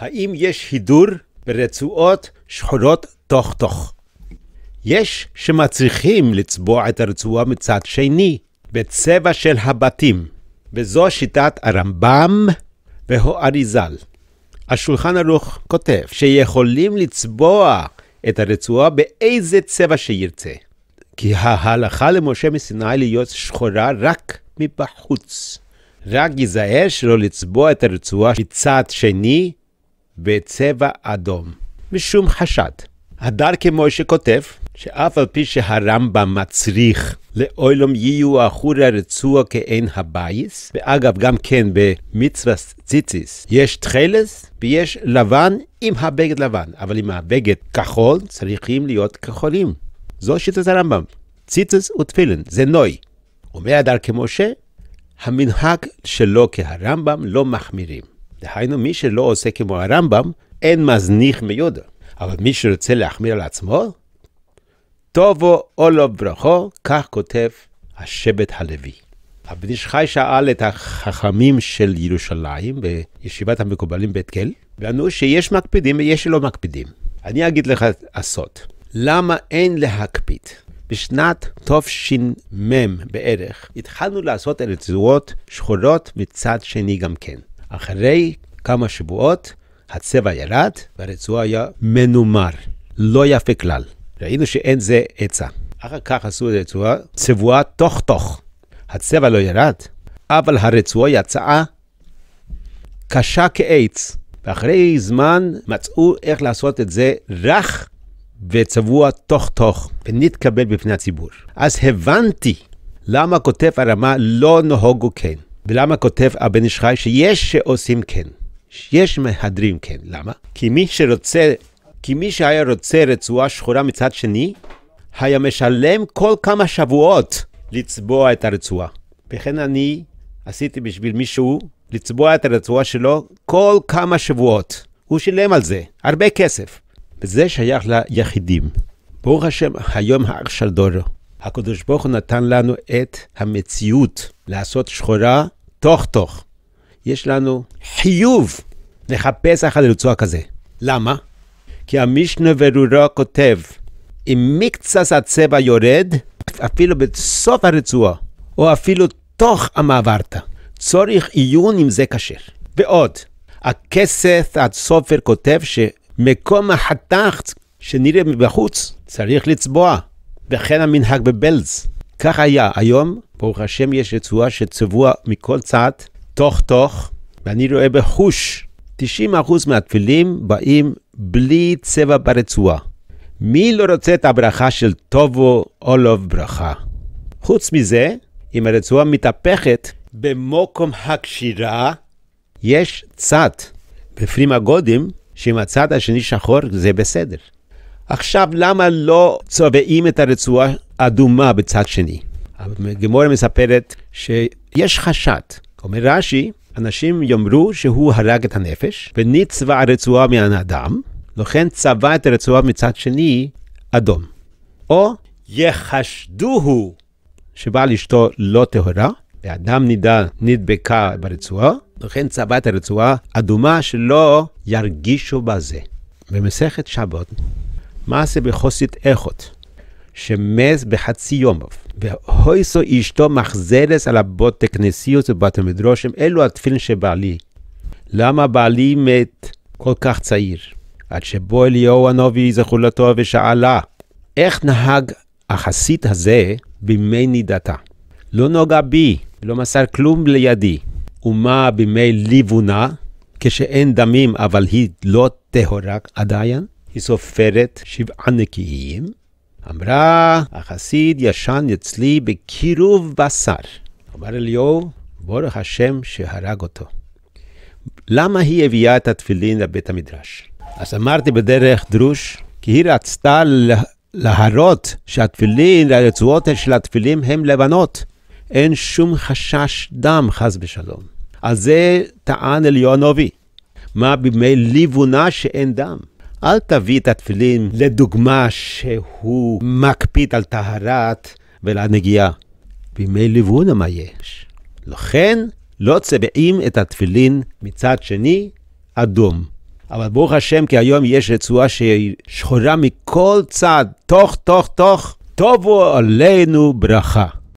האם יש הידור ברצועות שחורות תוך-תוך? יש שמצריכים לצבוע את הרצועה מצד שני, בצבע של הבתים, וזו שיטת הרמב"ם והאריזל. השולחן ערוך כותב שיכולים לצבוע את הרצועה באיזה צבע שירצה, כי ההלכה למשה מסיני להיות שחורה רק מבחוץ. רק ייזהר שלא לצבוע את הרצועה מצד שני בצבע אדום, משום חשד. הדר כמו שכותב, שאף על פי שהרמב"ם מצריך לאוילום יהיו אחורי הרצוע כעין הבייס, ואגב גם כן במצווה ציציס יש תכלס ויש לבן עם הבגד לבן, אבל עם הבגד כחול צריכים להיות כחולים. זו שיטת הרמב"ם. ציציס ותפילין, זה נוי. אומר הדר כמשה, המנהג שלו כהרמב"ם לא מחמירים. דהיינו, מי שלא עושה כמו הרמב"ם, אין מזניח מיודו. אבל מי שרוצה להחמיר על עצמו, טובו או לא ברכו, כך כותב השבט הלוי. הבן איש חי שאל את החכמים של ירושלים בישיבת המקובלים בית גל, וענו שיש מקפידים ויש שלא מקפידים. אני אגיד לך הסוד, למה אין להקפיד? בשנת תש"מ בערך התחלנו לעשות רצועות שחורות מצד שני גם כן. אחרי כמה שבועות הצבע ירד והרצועה היה מנומר, לא יפה כלל. ראינו שאין זה עצה. אחר כך עשו את הרצועה צבועה תוך תוך. הצבע לא ירד, אבל הרצועה יצאה קשה כעץ. ואחרי זמן מצאו איך לעשות את זה רך וצבוע תוך תוך, ונתקבל בפני הציבור. אז הבנתי למה כותב הרמה לא נהוגו כן. ולמה כותב הבן איש חי שיש שעושים כן, יש מהדרים כן, למה? כי מי שרוצה, כי מי שהיה רוצה רצועה שחורה מצד שני, היה משלם כל כמה שבועות לצבוע את הרצועה. וכן אני עשיתי בשביל מישהו לצבוע את הרצועה שלו כל כמה שבועות. הוא שילם על זה, הרבה כסף. וזה שייך ליחידים. ברוך השם, היום האח של דורו. הקדוש ברוך הוא נתן לנו את המציאות לעשות שחורה תוך תוך, יש לנו חיוב לחפש אחד לרצוע כזה. למה? כי המשנה ברורה כותב, אם מקצת הצבע יורד, אפילו בסוף הרצועה, או אפילו תוך המעברת, צורך עיון אם זה כשר. ועוד, הכסף הסופר כותב שמקום החתך שנראה מבחוץ צריך לצבוע, וכן המנהג בבלז. כך היה היום, ברוך השם יש רצועה שצבוע מכל צד, תוך תוך, ואני רואה בחוש, 90% מהתפילים באים בלי צבע ברצועה. מי לא רוצה את הברכה של טובו אולוב לא ברכה? חוץ מזה, אם הרצועה מתהפכת במוקום הקשירה, יש צד בפנים הגודים, שאם הצד השני שחור זה בסדר. עכשיו, למה לא צובעים את הרצועה אדומה בצד שני? הגמורה מספרת שיש חשד. אומר רש"י, אנשים יאמרו שהוא הרג את הנפש, וניצבה הרצועה מן האדם, לכן צבע את הרצועה מצד שני אדום. או יחשדוהו שבעל אשתו לא טהורה, ואדם נידה נדבקה ברצועה, לכן צבע את הרצועה אדומה שלא ירגישו בזה. במסכת שבת, מה זה בחוסית איכות. שמת בחצי יום. והויסו אשתו מחזלס על הבוטה כנסיוס ובת המדרושם, אלו התפילין שבעלי. למה בעלי מת כל כך צעיר? עד שבו אליהו הנובי זכו זכולתו ושאלה, איך נהג החסיד הזה בימי נידתה? לא נוגע בי, לא מסר כלום לידי. ומה בימי ליבונה, כשאין דמים אבל היא לא טהורה עדיין? היא סופרת שבעה נקיים, אמרה, החסיד ישן אצלי בקירוב בשר. אמר אליהו, ברוך השם שהרג אותו. למה היא הביאה את התפילין לבית המדרש? אז אמרתי בדרך דרוש, כי היא רצתה להראות שהתפילין, הרצועות של התפילין הם לבנות. אין שום חשש דם, חס ושלום. על זה טען אליהו הובי. מה בימי ליבונה שאין דם? אל תביא את התפילין לדוגמה שהוא מקפיד על טהרת ולנגיעה. בימי ליבונה מה יש? לכן לא צבעים את התפילין מצד שני אדום. אבל ברוך השם, כי היום יש רצועה שהיא שחורה מכל צד, תוך, תוך, תוך, טובו עלינו ברכה.